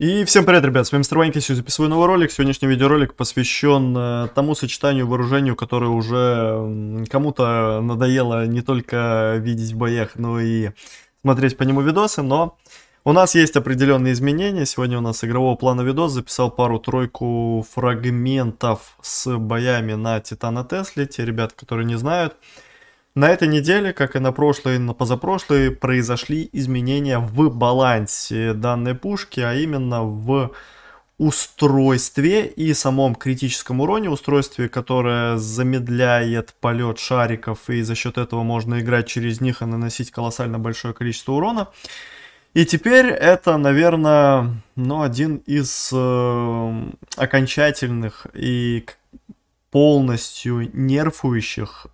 И всем привет, ребят, с вами Мистер Ванькис, я записываю новый ролик. Сегодняшний видеоролик посвящен э, тому сочетанию вооружению, которое уже кому-то надоело не только видеть в боях, но и смотреть по нему видосы, но у нас есть определенные изменения. Сегодня у нас игрового плана видос. Записал пару-тройку фрагментов с боями на Титана Тесли. Те ребят, которые не знают, на этой неделе, как и на прошлой и на позапрошлой, произошли изменения в балансе данной пушки, а именно в устройстве и самом критическом уроне, устройстве, которое замедляет полет шариков, и за счет этого можно играть через них и наносить колоссально большое количество урона. И теперь это, наверное, ну, один из э, окончательных и полностью нерфующих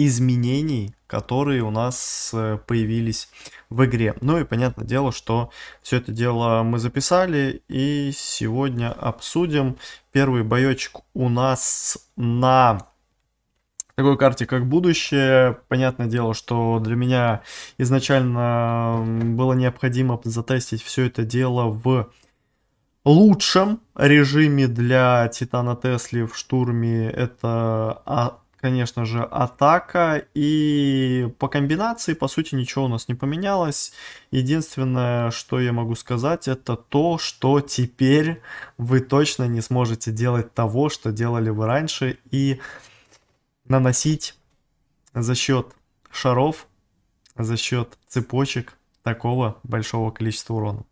изменений, которые у нас э, появились в игре. Ну и понятное дело, что все это дело мы записали и сегодня обсудим. Первый боечек у нас на такой карте, как будущее. Понятное дело, что для меня изначально было необходимо затестить все это дело в лучшем режиме для Титана Тесли в штурме. Это а, конечно же, атака. И по комбинации, по сути, ничего у нас не поменялось. Единственное, что я могу сказать, это то, что теперь вы точно не сможете делать того, что делали вы раньше, и наносить за счет шаров, за счет цепочек такого большого количества урона.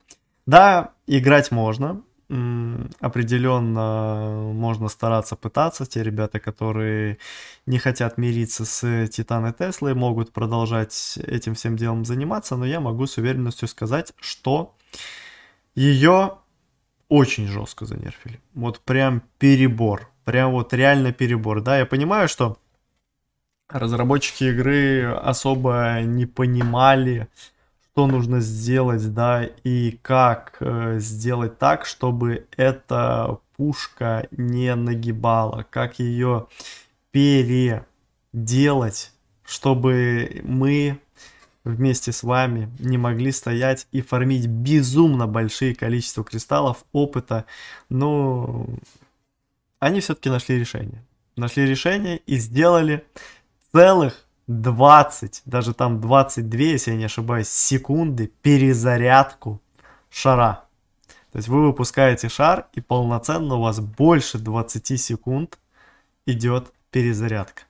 Да, играть можно, определенно можно стараться пытаться. Те ребята, которые не хотят мириться с титаной и Теслой, могут продолжать этим всем делом заниматься, но я могу с уверенностью сказать, что ее очень жестко занерфили. Вот прям перебор. Прям вот реально перебор. Да, я понимаю, что разработчики игры особо не понимали, что нужно сделать, да, и как э, сделать так, чтобы эта пушка не нагибала, как ее переделать, чтобы мы вместе с вами не могли стоять и фармить безумно большие количество кристаллов опыта, но они все-таки нашли решение. Нашли решение и сделали целых 20, даже там 22, если я не ошибаюсь, секунды перезарядку шара. То есть вы выпускаете шар, и полноценно у вас больше 20 секунд идет перезарядка.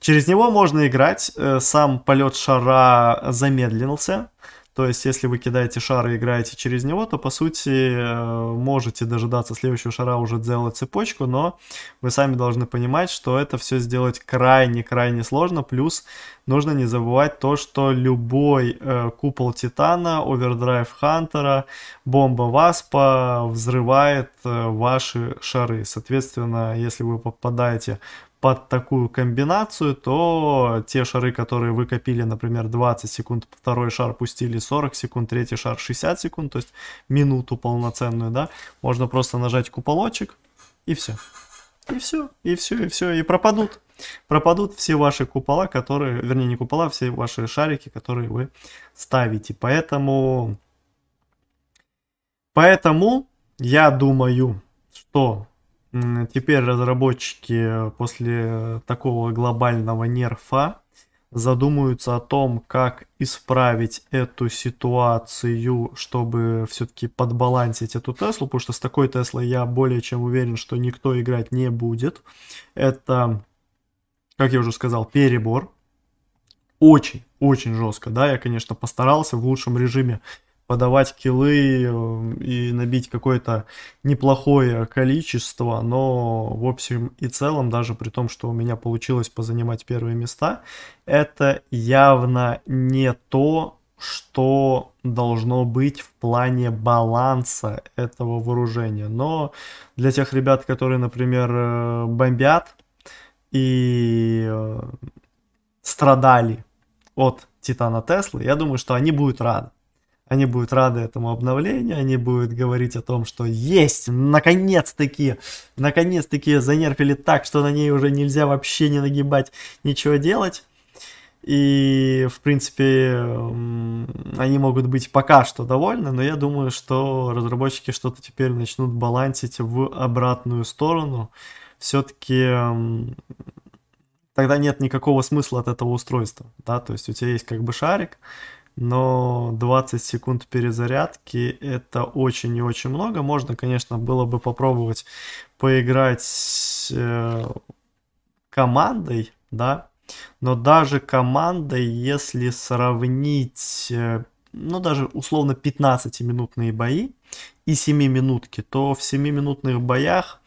Через него можно играть. Э, сам полет шара замедлился. То есть, если вы кидаете шар и играете через него, то, по сути, э, можете дожидаться следующего шара, уже делать цепочку, но вы сами должны понимать, что это все сделать крайне-крайне сложно. Плюс нужно не забывать то, что любой э, купол Титана, овердрайв Хантера, бомба Васпа взрывает э, ваши шары. Соответственно, если вы попадаете под такую комбинацию, то те шары, которые вы копили, например, 20 секунд, второй шар пустили 40 секунд, третий шар 60 секунд, то есть минуту полноценную, да, можно просто нажать куполочек и все. И все, и все, и все, и пропадут. Пропадут все ваши купола, которые, вернее, не купола, все ваши шарики, которые вы ставите. Поэтому, поэтому я думаю, что Теперь разработчики после такого глобального нерфа задумаются о том, как исправить эту ситуацию, чтобы все-таки подбалансить эту Теслу, потому что с такой Теслой я более чем уверен, что никто играть не будет. Это, как я уже сказал, перебор. Очень, очень жестко, да, я, конечно, постарался в лучшем режиме подавать килы э, и набить какое-то неплохое количество, но в общем и целом, даже при том, что у меня получилось позанимать первые места, это явно не то, что должно быть в плане баланса этого вооружения. Но для тех ребят, которые, например, э, бомбят и э, страдали от Титана Теслы, я думаю, что они будут рады. Они будут рады этому обновлению, они будут говорить о том, что есть, наконец-таки, наконец-таки занерфили так, что на ней уже нельзя вообще не нагибать, ничего делать. И, в принципе, они могут быть пока что довольны, но я думаю, что разработчики что-то теперь начнут балансить в обратную сторону. Все-таки тогда нет никакого смысла от этого устройства, да, то есть у тебя есть как бы шарик, но 20 секунд перезарядки это очень и очень много. Можно, конечно, было бы попробовать поиграть э, командой, да, но даже командой, если сравнить, э, ну, даже условно 15-минутные бои и 7-минутки, то в 7-минутных боях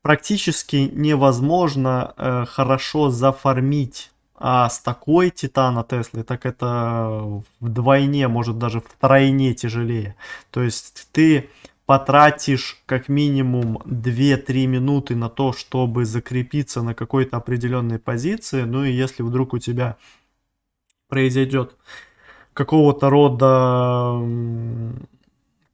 практически невозможно э, хорошо зафармить а с такой титана Теслы, так это вдвойне, может даже втройне тяжелее. То есть ты потратишь как минимум 2-3 минуты на то, чтобы закрепиться на какой-то определенной позиции. Ну и если вдруг у тебя произойдет какого-то рода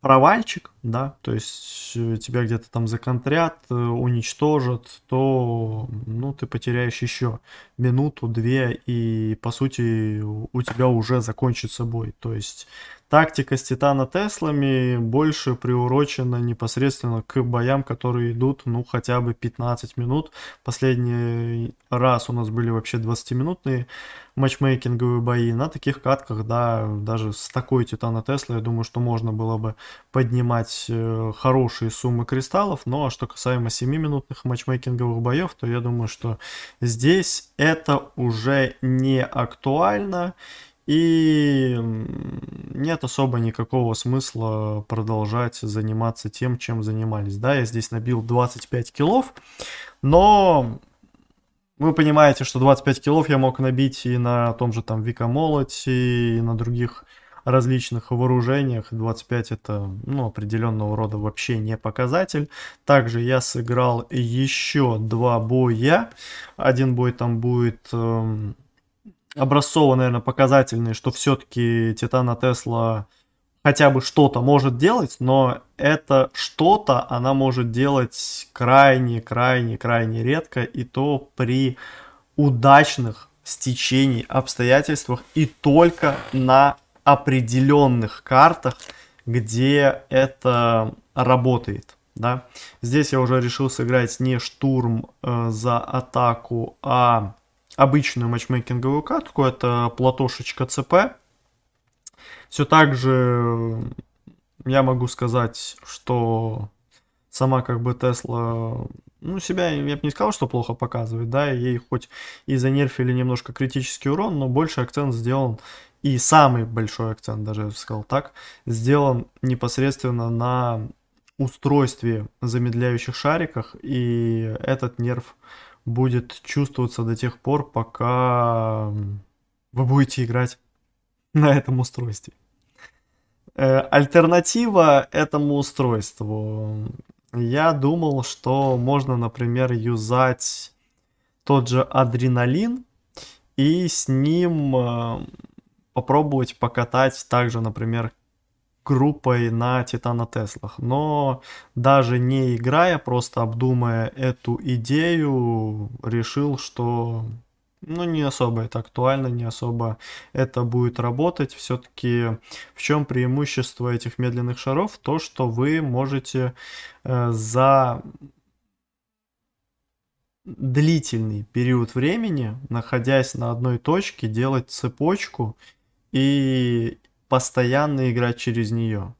провальчик, да, то есть э, тебя где-то там законтрят, э, уничтожат, то, ну, ты потеряешь еще минуту, две, и, по сути, у тебя уже закончится бой. То есть тактика с Титана Теслами больше приурочена непосредственно к боям, которые идут, ну, хотя бы 15 минут. Последний раз у нас были вообще 20-минутные матчмейкинговые бои. На таких катках, да, даже с такой Титана Тесла, я думаю, что можно было бы поднимать собирать э, хорошие суммы кристаллов, но ну, а что касаемо 7-минутных матчмейкинговых боев, то я думаю, что здесь это уже не актуально, и нет особо никакого смысла продолжать заниматься тем, чем занимались. Да, я здесь набил 25 килов, но вы понимаете, что 25 килов я мог набить и на том же там Вика Молоте, и на других различных вооружениях. 25 это ну, определенного рода вообще не показатель. Также я сыграл еще два боя. Один бой там будет... Эм, образцово, наверное, показательный, что все-таки Титана Тесла хотя бы что-то может делать, но это что-то она может делать крайне-крайне-крайне редко, и то при удачных стечений обстоятельствах и только на определенных картах, где это работает. Да? Здесь я уже решил сыграть не штурм э, за атаку, а обычную матчмейкинговую катку. Это платошечка ЦП. Все так же я могу сказать, что сама как бы Тесла, ну, себя, я бы не сказал, что плохо показывает, да, ей хоть и занерфили немножко критический урон, но больше акцент сделан и самый большой акцент, даже я сказал так, сделан непосредственно на устройстве замедляющих шариках, и этот нерв будет чувствоваться до тех пор, пока вы будете играть на этом устройстве. Э, альтернатива этому устройству. Я думал, что можно, например, юзать тот же адреналин и с ним э, попробовать покатать также, например, группой на Титана Теслах. Но даже не играя, просто обдумая эту идею, решил, что ну, не особо это актуально, не особо это будет работать. Все-таки в чем преимущество этих медленных шаров? То, что вы можете э, за длительный период времени, находясь на одной точке, делать цепочку – и постоянно играть через нее.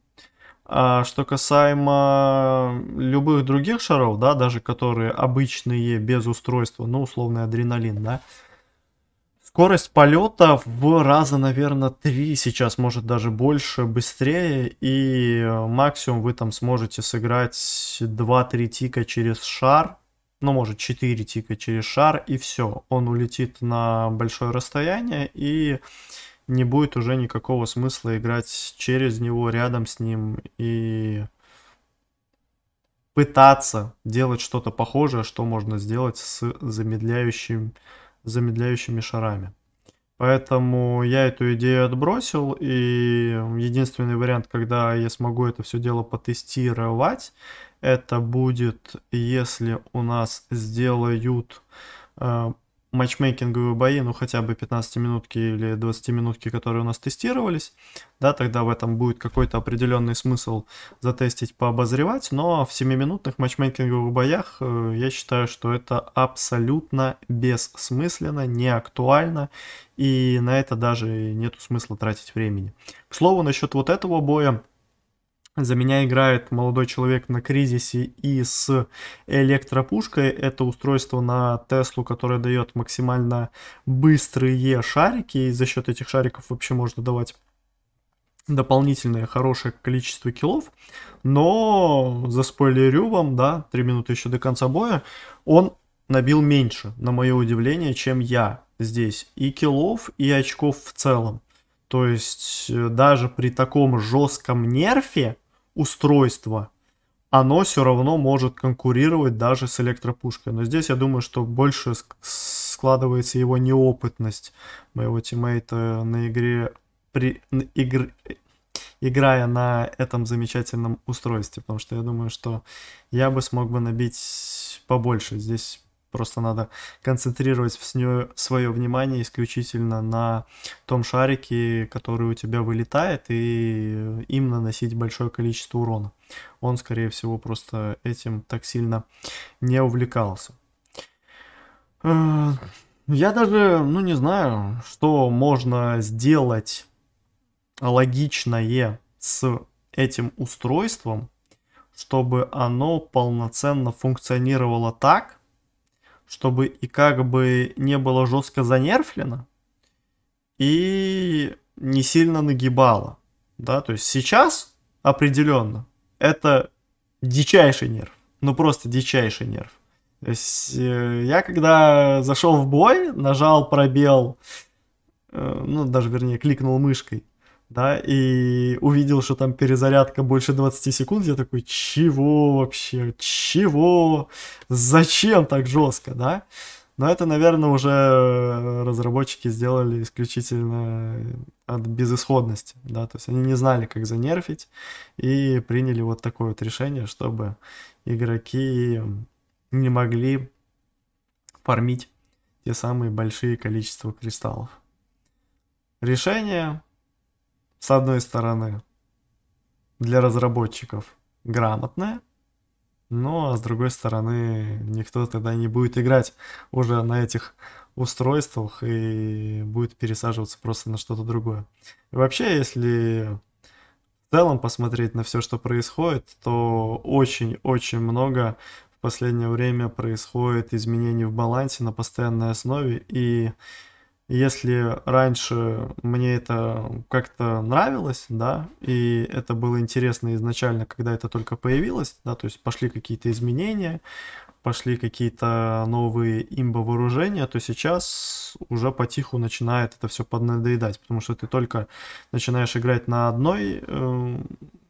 А что касаемо любых других шаров, да, даже которые обычные, без устройства, ну, условный адреналин, да, скорость полета в раза, наверное, 3 сейчас, может даже больше, быстрее, и э, максимум вы там сможете сыграть 2-3 тика через шар, ну, может, 4 тика через шар, и все, он улетит на большое расстояние, и не будет уже никакого смысла играть через него, рядом с ним и пытаться делать что-то похожее, что можно сделать с замедляющим, замедляющими шарами. Поэтому я эту идею отбросил, и единственный вариант, когда я смогу это все дело потестировать, это будет, если у нас сделают э, матчмейкинговые бои, ну хотя бы 15-минутки или 20-минутки, которые у нас тестировались, да, тогда в этом будет какой-то определенный смысл затестить, пообозревать, но в 7-минутных матчмейкинговых боях э, я считаю, что это абсолютно бессмысленно, не актуально, и на это даже нету смысла тратить времени. К слову, насчет вот этого боя, за меня играет молодой человек на кризисе и с электропушкой. Это устройство на Теслу, которое дает максимально быстрые шарики. И за счет этих шариков вообще можно давать дополнительное хорошее количество киллов, но за спойлерю вам, да, 3 минуты еще до конца боя, он набил меньше, на мое удивление, чем я здесь. И киллов, и очков в целом. То есть э, даже при таком жестком нерфе устройство, оно все равно может конкурировать даже с электропушкой. Но здесь я думаю, что больше складывается его неопытность моего тиммейта на игре при игр, играя на этом замечательном устройстве, потому что я думаю, что я бы смог бы набить побольше. Здесь Просто надо концентрировать с свое, свое внимание исключительно на том шарике, который у тебя вылетает, и им наносить большое количество урона. Он, скорее всего, просто этим так сильно не увлекался. Э, я даже, ну не знаю, что можно сделать логичное с этим устройством, чтобы оно полноценно функционировало так, чтобы и как бы не было жестко занерфлено и не сильно нагибало. Да, то есть сейчас определенно это дичайший нерв, ну просто дичайший нерв. То есть э, я когда зашел в бой, нажал пробел, э, ну даже вернее кликнул мышкой, да, и увидел, что там перезарядка больше 20 секунд, я такой, чего вообще, чего, зачем так жестко, да? Но это, наверное, уже разработчики сделали исключительно от безысходности, да, то есть они не знали, как занерфить, и приняли вот такое вот решение, чтобы игроки не могли фармить те самые большие количества кристаллов. Решение с одной стороны, для разработчиков грамотная, но а с другой стороны, никто тогда не будет играть уже на этих устройствах и будет пересаживаться просто на что-то другое. И вообще, если в целом посмотреть на все, что происходит, то очень-очень много в последнее время происходит изменений в балансе на постоянной основе, и если раньше мне это как-то нравилось, да, и это было интересно изначально, когда это только появилось, да, то есть пошли какие-то изменения, пошли какие-то новые имбо вооружения, то сейчас уже потиху начинает это все поднадоедать, потому что ты только начинаешь играть на одной э,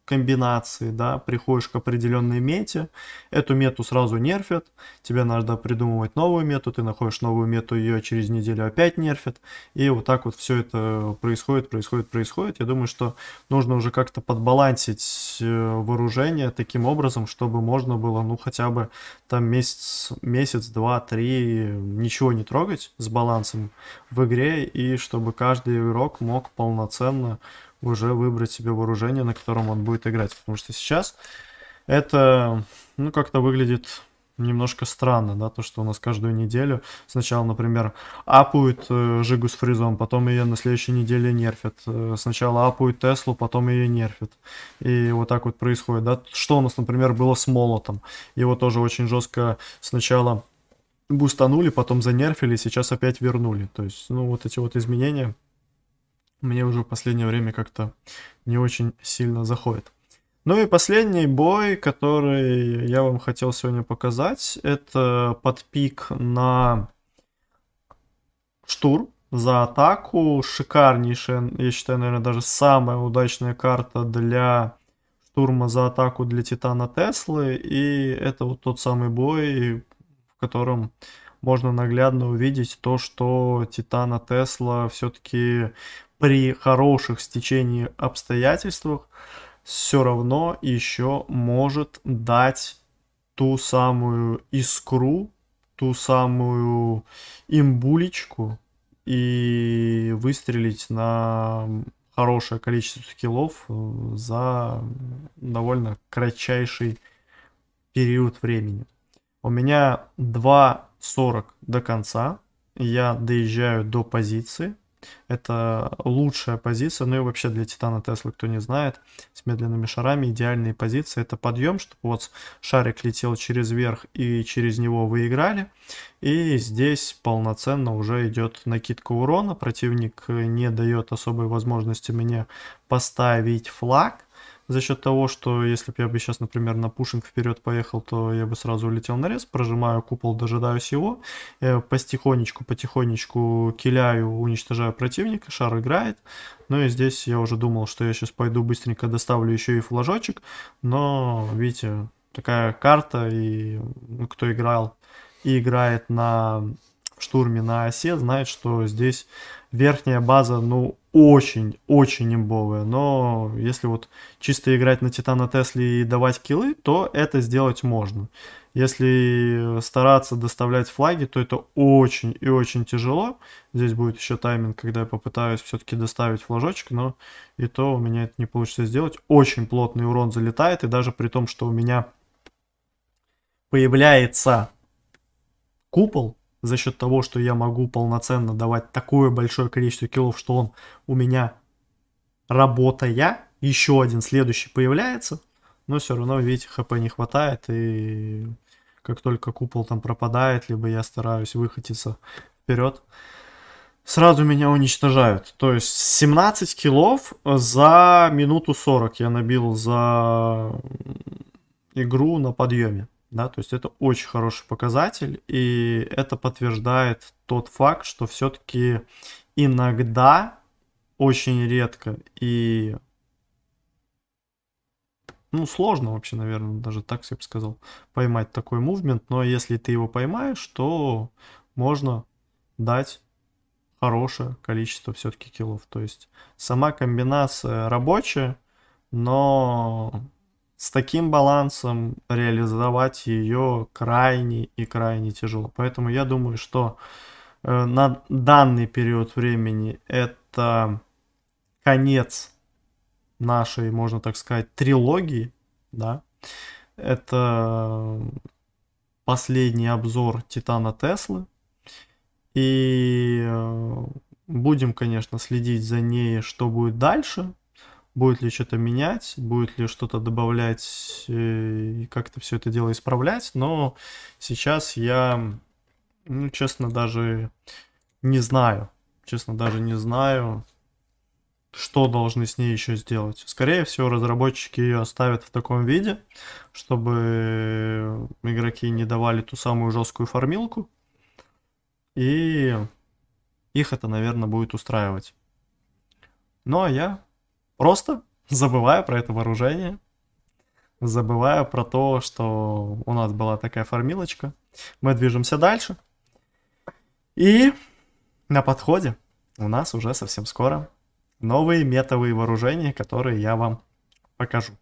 комбинации, да, приходишь к определенной мете, эту мету сразу нерфят, тебе надо придумывать новую мету, ты находишь новую мету, ее через неделю опять нерфят, и вот так вот все это происходит, происходит, происходит. Я думаю, что нужно уже как-то подбалансить э, вооружение таким образом, чтобы можно было, ну, хотя бы там месяц, месяц, два, три ничего не трогать с балансом в игре, и чтобы каждый игрок мог полноценно уже выбрать себе вооружение, на котором он будет играть. Потому что сейчас это, ну, как-то выглядит немножко странно, да, то, что у нас каждую неделю сначала, например, апуют э, Жигу с фризом, потом ее на следующей неделе нерфят, э, сначала апуют Теслу, потом ее нерфят, и вот так вот происходит, да, что у нас, например, было с Молотом, его тоже очень жестко сначала бустанули, потом занерфили, сейчас опять вернули, то есть, ну, вот эти вот изменения мне уже в последнее время как-то не очень сильно заходит. Ну и последний бой, который я вам хотел сегодня показать, это подпик на штур за атаку. Шикарнейшая, я считаю, наверное, даже самая удачная карта для штурма за атаку для Титана Теслы. И это вот тот самый бой, в котором можно наглядно увидеть то, что Титана Тесла все-таки при хороших стечении обстоятельствах все равно еще может дать ту самую искру, ту самую имбулечку и выстрелить на хорошее количество скиллов за довольно кратчайший период времени. У меня 2.40 до конца, я доезжаю до позиции, это лучшая позиция, ну и вообще для Титана Теслы, кто не знает, с медленными шарами идеальные позиции. Это подъем, чтобы вот шарик летел через верх и через него выиграли. И здесь полноценно уже идет накидка урона. Противник не дает особой возможности мне поставить флаг за счет того, что если бы я бы сейчас, например, на пушинг вперед поехал, то я бы сразу улетел на рез, прожимаю купол, дожидаюсь его, э, потихонечку, потихонечку киляю, уничтожаю противника, шар играет, ну и здесь я уже думал, что я сейчас пойду быстренько доставлю еще и флажочек, но, видите, такая карта, и ну, кто играл и играет на штурме на осе знает, что здесь верхняя база, ну, очень-очень имбовая. Но если вот чисто играть на Титана Тесли и давать киллы, то это сделать можно. Если стараться доставлять флаги, то это очень и очень тяжело. Здесь будет еще тайминг, когда я попытаюсь все-таки доставить флажочек, но и то у меня это не получится сделать. Очень плотный урон залетает, и даже при том, что у меня появляется купол, за счет того, что я могу полноценно давать такое большое количество килов, что он у меня работая, еще один следующий появляется, но все равно, видите, хп не хватает, и как только купол там пропадает, либо я стараюсь выхватиться вперед, сразу меня уничтожают. То есть 17 килов за минуту 40 я набил за игру на подъеме. Да, то есть это очень хороший показатель, и это подтверждает тот факт, что все-таки иногда, очень редко и ну, сложно вообще, наверное, даже так я бы сказал, поймать такой мувмент, но если ты его поймаешь, то можно дать хорошее количество все-таки киллов. То есть сама комбинация рабочая, но с таким балансом реализовать ее крайне и крайне тяжело. Поэтому я думаю, что э, на данный период времени это конец нашей, можно так сказать, трилогии, да, это последний обзор Титана Теслы, и э, будем, конечно, следить за ней, что будет дальше, будет ли что-то менять, будет ли что-то добавлять э, и как-то все это дело исправлять, но сейчас я, ну, честно, даже не знаю, честно, даже не знаю, что должны с ней еще сделать. Скорее всего, разработчики ее оставят в таком виде, чтобы игроки не давали ту самую жесткую формилку, и их это, наверное, будет устраивать. Ну а я Просто забываю про это вооружение, забываю про то, что у нас была такая формилочка. Мы движемся дальше. И на подходе у нас уже совсем скоро новые метовые вооружения, которые я вам покажу.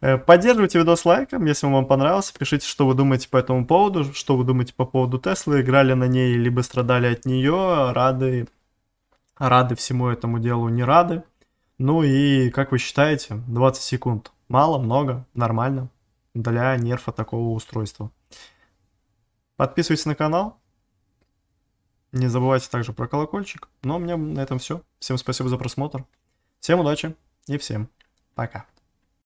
Э, поддерживайте видос лайком, если он вам понравилось. Пишите, что вы думаете по этому поводу, что вы думаете по поводу Теслы, играли на ней, либо страдали от нее, рады, рады всему этому делу, не рады. Ну и как вы считаете, 20 секунд мало, много, нормально для нерфа такого устройства. Подписывайтесь на канал. Не забывайте также про колокольчик. Ну, а у меня на этом все. Всем спасибо за просмотр. Всем удачи и всем пока.